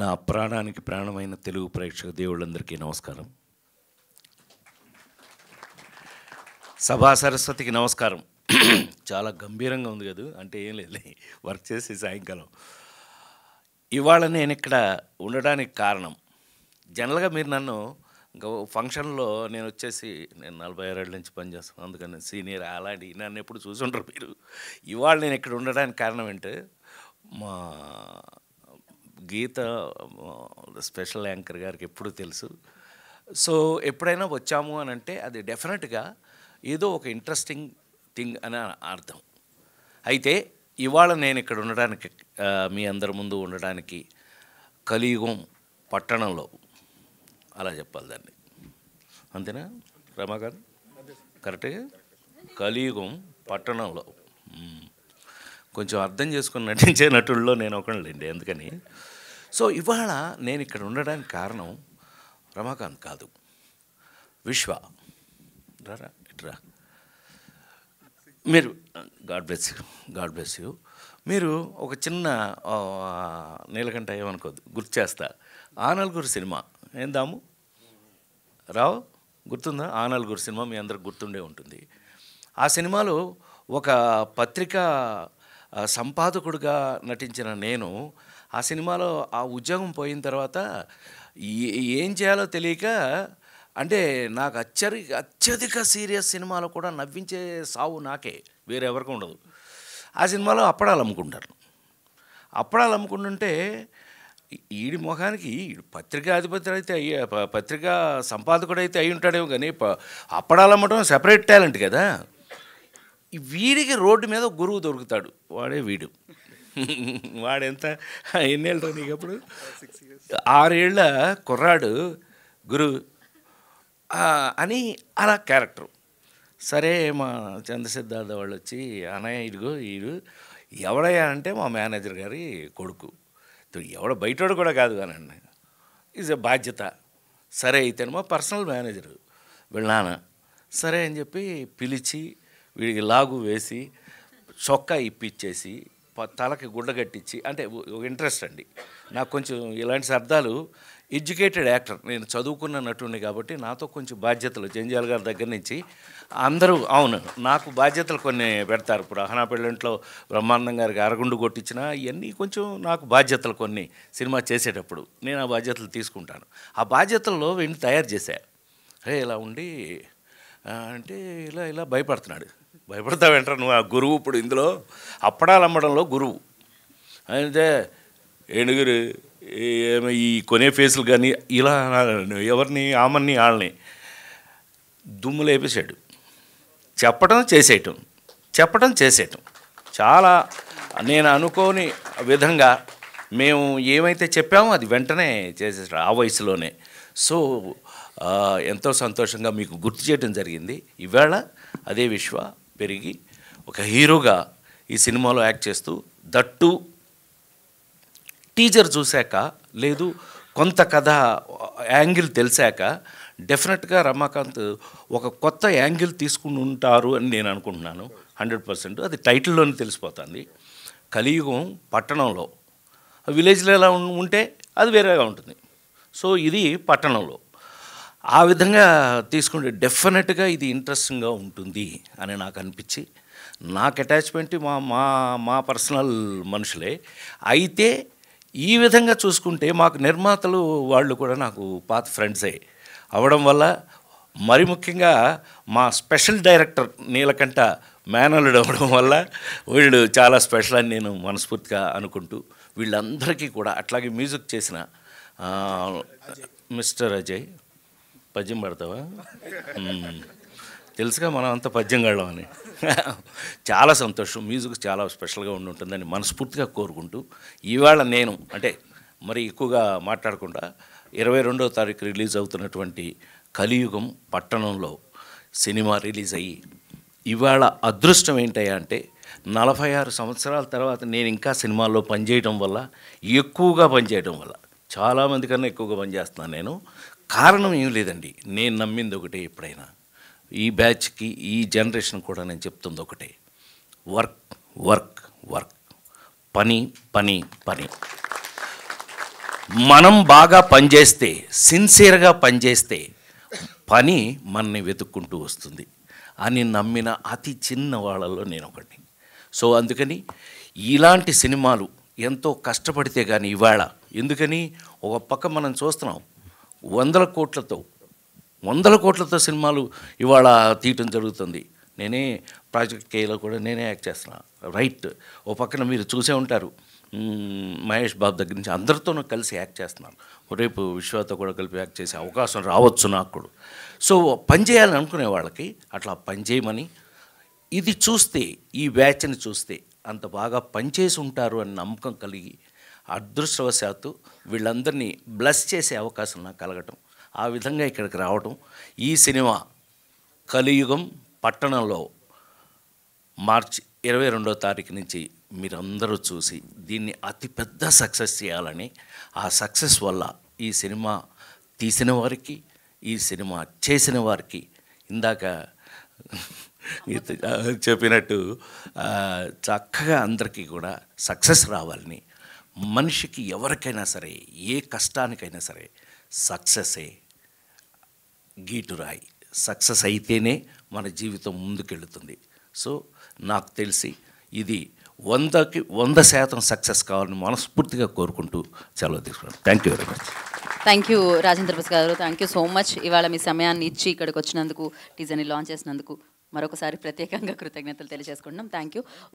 నా ప్రాణానికి ప్రాణమైన తెలుగు ప్రేక్షక దేవుళ్ళందరికీ నమస్కారం సభా సరస్వతికి నమస్కారం చాలా గంభీరంగా ఉంది కదా అంటే ఏం లేదు వర్క్ చేసి సాయంకాలం ఇవాళ నేను ఇక్కడ ఉండడానికి కారణం జనరల్గా మీరు నన్ను ఫంక్షన్లో నేను వచ్చేసి నేను నలభై ఆరేళ్ళ నుంచి పనిచేస్తాను అందుకని సీనియర్ అలాంటి నన్ను ఎప్పుడు చూసి ఉంటారు మీరు ఇవాళ నేను ఇక్కడ ఉండడానికి కారణం ఏంటంటే మా గీత స్పెషల్ యాంకర్ గారికి ఎప్పుడూ తెలుసు సో ఎప్పుడైనా వచ్చాము అని అంటే అది డెఫినెట్గా ఏదో ఒక ఇంట్రెస్టింగ్ థింగ్ అని అర్థం అయితే ఇవాళ నేను ఇక్కడ ఉండడానికి మీ అందరి ముందు ఉండడానికి కలియుగం పట్టణంలో అలా చెప్పాలి దాన్ని అంతేనా రమాగారు కరెక్ట్గా కలియుగం పట్టణంలో కొంచెం అర్థం చేసుకుని నటించే నటుల్లో నేను ఒకళ్ళండి అందుకని సో ఇవాళ నేను ఇక్కడ ఉండడానికి కారణం రమాకాంత్ కాదు విశ్వ రారా ఇట్రా మీరు god bless you god bless you మీరు ఒక చిన్న నీలకంఠ ఏమనుకోద్దు గుర్తు చేస్తా ఆనల్గూరు సినిమా ఏందాము రావు గుర్తుందా ఆనల్గూరు సినిమా మీ అందరికి గుర్తుండే ఉంటుంది ఆ సినిమాలో ఒక పత్రికా సంపాదకుడిగా నటించిన నేను ఆ సినిమాలో ఆ ఉద్యోగం పోయిన తర్వాత ఏం చేయాలో తెలియక అంటే నాకు అత్యరి అత్యధిక సీరియస్ సినిమాలో కూడా నవ్వించే సావు నాకే వేరెవరికి ఉండదు ఆ సినిమాలో అప్పడాలు అమ్ముకుంటారు అప్పడాలు అమ్ముకుంటుంటే ఈడి మొఖానికి పత్రికా అధిపతి అయితే పత్రికా అయితే అయి ఉంటాడేమో కానీ అప్పడాలు అమ్మటం సెపరేట్ టాలెంట్ కదా వీడికి రోడ్డు మీద గురువు దొరుకుతాడు వాడే వీడు వాడెంత ఎన్నేళ్ళతో నీకు అప్పుడు కుర్రాడు గురువు అని అలా క్యారెక్టర్ సరే మా చంద్రసిద్ధార్థ వాళ్ళు వచ్చి అనయ్య ఇదిగో వీడు ఎవడయ్యా అంటే మా మేనేజర్ గారి కొడుకు ఎవడ బయటోడు కూడా కాదు కానీ కానండి ఎ బాధ్యత సరే అయితే మా పర్సనల్ మేనేజరు వెళ్ళాను సరే అని చెప్పి పిలిచి వీడికి లాగు వేసి చొక్కా ఇప్పించేసి తలకి గుడ్డ కట్టించి అంటే ఇంట్రెస్ట్ అండి నాకు కొంచెం ఇలాంటి శబ్దాలు ఎడ్యుకేటెడ్ యాక్టర్ నేను చదువుకున్న నటుడిని కాబట్టి నాతో కొంచెం బాధ్యతలు జంజాల్ గారి దగ్గర నుంచి అందరూ అవును నాకు బాధ్యతలు కొన్ని పెడతారు ఇప్పుడు అహనా పెళ్ళింట్లో బ్రహ్మానందం గారికి అరగుండు కొట్టించిన ఇవన్నీ కొంచెం నాకు బాధ్యతలు కొన్ని సినిమా చేసేటప్పుడు నేను ఆ బాధ్యతలు తీసుకుంటాను ఆ బాధ్యతల్లో వీడిని తయారు చేశా అరే ఇలా ఉండి అంటే ఇలా ఇలా భయపడుతున్నాడు భయపడతావేంట్రా నువ్వు ఆ గురువు ఇప్పుడు ఇందులో అప్పడాలు అమ్మడంలో గురువు అయితే ఏనుగురు ఏమో ఈ కొనే ఫేసులు కానీ ఇలా ఎవరిని ఆమెని వాళ్ళని దుమ్ము లేపేశాడు చెప్పటం చేసేయటం చెప్పటం చేసేయటం చాలా నేను అనుకోని విధంగా మేము ఏమైతే చెప్పామో అది వెంటనే చేసేసాడు ఆ వయసులోనే సో ఎంతో సంతోషంగా మీకు గుర్తు చేయడం జరిగింది ఇవాళ అదే విశ్వ పెరిగి ఒక హీరోగా ఈ సినిమాలో యాక్ట్ చేస్తూ దట్టు టీజర్ చూశాక లేదు కొంత కథ యాంగిల్ తెలిసాక డెఫినెట్గా రమాకాంత్ ఒక కొత్త యాంగిల్ తీసుకుని ఉంటారు అని నేను అనుకుంటున్నాను హండ్రెడ్ పర్సెంట్ అది టైటిల్లోనే తెలిసిపోతుంది కలియుగం పట్టణంలో విలేజ్లో ఎలా ఉంటే అది వేరేగా ఉంటుంది సో ఇది పట్టణంలో ఆ విధంగా తీసుకుంటే డెఫినెట్గా ఇది ఇంట్రెస్టింగ్గా ఉంటుంది అని నాకు అనిపించి నాకు అటాచ్మెంట్ మా మా మా పర్సనల్ మనుషులే అయితే ఈ విధంగా చూసుకుంటే మాకు నిర్మాతలు వాళ్ళు కూడా నాకు పాత ఫ్రెండ్సే అవడం వల్ల మరి ముఖ్యంగా మా స్పెషల్ డైరెక్టర్ నీలకంఠ మేనలుడు అవడం వల్ల వీళ్ళు చాలా స్పెషల్ అని నేను మనస్ఫూర్తిగా అనుకుంటూ వీళ్ళందరికీ కూడా అట్లాగే మ్యూజిక్ చేసిన మిస్టర్ అజయ్ పద్యం పడతావా తెలుసుగా మనం అంత పద్యం గడమని చాలా సంతోషం మ్యూజిక్ చాలా స్పెషల్గా ఉండి ఉంటుందని మనస్ఫూర్తిగా కోరుకుంటూ ఈవేళ నేను అంటే మరి ఎక్కువగా మాట్లాడకుండా ఇరవై రెండవ తారీఖు రిలీజ్ అవుతున్నటువంటి కలియుగం పట్టణంలో సినిమా రిలీజ్ అయ్యి ఇవాళ అదృష్టం ఏంటయ్యా అంటే నలభై ఆరు సంవత్సరాల తర్వాత నేను ఇంకా సినిమాల్లో పనిచేయడం వల్ల ఎక్కువగా పనిచేయడం వల్ల చాలామంది కన్నా ఎక్కువగా పనిచేస్తున్నాను నేను కారణం ఏం లేదండి నేను నమ్మింది ఒకటే ఎప్పుడైనా ఈ బ్యాచ్కి ఈ జనరేషన్ కూడా నేను చెప్తుంది ఒకటే వర్క్ వర్క్ వర్క్ పని పని పని మనం బాగా పనిచేస్తే సిన్సియర్గా పనిచేస్తే పని మనని వెతుక్కుంటూ వస్తుంది అని నమ్మిన అతి చిన్న వాళ్ళలో నేను ఒకటి సో అందుకని ఇలాంటి సినిమాలు ఎంతో కష్టపడితే కానీ ఇవాళ ఎందుకని ఒక పక్క మనం చూస్తున్నాం వందల కోట్లతో వందల కోట్లతో సినిమాలు ఇవాళ తీయటం జరుగుతుంది నేనే ప్రాజెక్ట్ కేలో కూడా నేనే యాక్ట్ చేస్తున్నాను రైట్ ఓ పక్కన మీరు చూసే ఉంటారు మహేష్ బాబు దగ్గర నుంచి అందరితోనూ కలిసి యాక్ట్ చేస్తున్నాను రేపు విశ్వతో కూడా కలిపి యాక్ట్ చేసే అవకాశం రావచ్చు నాకు సో పని చేయాలని అనుకునే వాళ్ళకి అట్లా పని చేయమని ఇది చూస్తే ఈ బ్యాచ్ని చూస్తే అంత బాగా పనిచేసి ఉంటారు అని నమ్మకం కలిగి అదృష్టవశాత్తు వీళ్ళందరినీ బ్లస్ చేసే అవకాశం నాకు కలగటం ఆ విధంగా ఇక్కడికి రావటం ఈ సినిమా కలియుగం పట్టణంలో మార్చ్ ఇరవై రెండో తారీఖు నుంచి మీరందరూ చూసి దీన్ని అతిపెద్ద సక్సెస్ చేయాలని ఆ సక్సెస్ వల్ల ఈ సినిమా తీసిన వారికి ఈ సినిమా చేసిన వారికి ఇందాక చెప్పినట్టు చక్కగా అందరికీ కూడా సక్సెస్ రావాలని మనిషికి ఎవరికైనా సరే ఏ కష్టానికైనా సరే సక్సెసే రాయి సక్సెస్ అయితేనే మన జీవితం ముందుకెళ్తుంది సో నాకు తెలిసి ఇది వందకి వంద శాతం సక్సెస్ కావాలని మనస్ఫూర్తిగా కోరుకుంటూ సెలవు తీసుకున్నాను thank you very much thank you Rajendra Prasad గారు థ్యాంక్ యూ సో మచ్ ఇవాళ మీ సమయాన్ని ఇచ్చి ఇక్కడికి వచ్చినందుకు టీజర్ని లాంచ్ చేసినందుకు మరొకసారి ప్రత్యేకంగా కృతజ్ఞతలు తెలియజేసుకుంటున్నాం థ్యాంక్ యూ